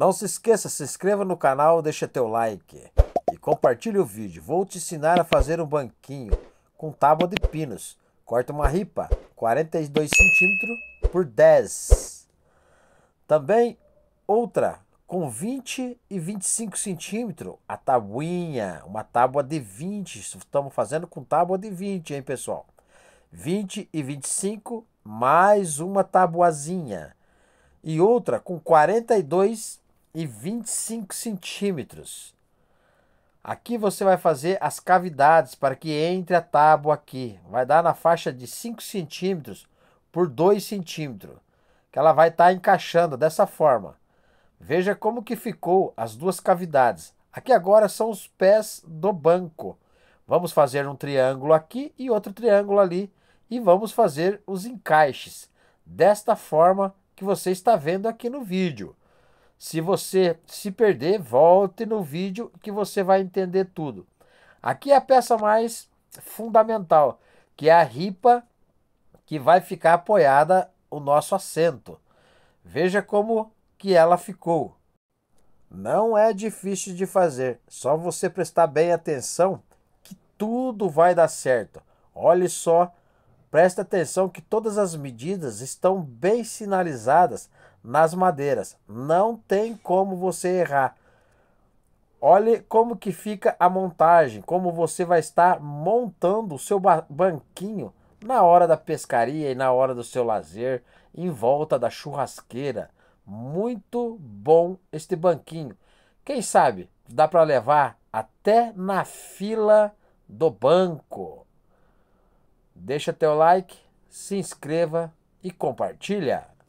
Não se esqueça, se inscreva no canal, deixa teu like e compartilhe o vídeo. Vou te ensinar a fazer um banquinho com tábua de pinos. Corta uma ripa 42 cm por 10. Também outra com 20 e 25 cm, a tabuinha, uma tábua de 20, estamos fazendo com tábua de 20, hein, pessoal? 20 e 25, mais uma tabuazinha. E outra com 42 cm e 25 centímetros. Aqui você vai fazer as cavidades para que entre a tábua aqui. Vai dar na faixa de 5 centímetros por 2 centímetros. Que ela vai estar tá encaixando dessa forma. Veja como que ficou as duas cavidades. Aqui agora são os pés do banco. Vamos fazer um triângulo aqui e outro triângulo ali. E vamos fazer os encaixes. Desta forma que você está vendo aqui no vídeo. Se você se perder, volte no vídeo que você vai entender tudo. Aqui é a peça mais fundamental, que é a ripa que vai ficar apoiada o nosso assento. Veja como que ela ficou. Não é difícil de fazer, só você prestar bem atenção que tudo vai dar certo. Olhe só, preste atenção que todas as medidas estão bem sinalizadas nas madeiras. Não tem como você errar. Olhe como que fica a montagem, como você vai estar montando o seu banquinho na hora da pescaria e na hora do seu lazer, em volta da churrasqueira. Muito bom este banquinho. Quem sabe dá para levar até na fila do banco. Deixa teu like, se inscreva e compartilha.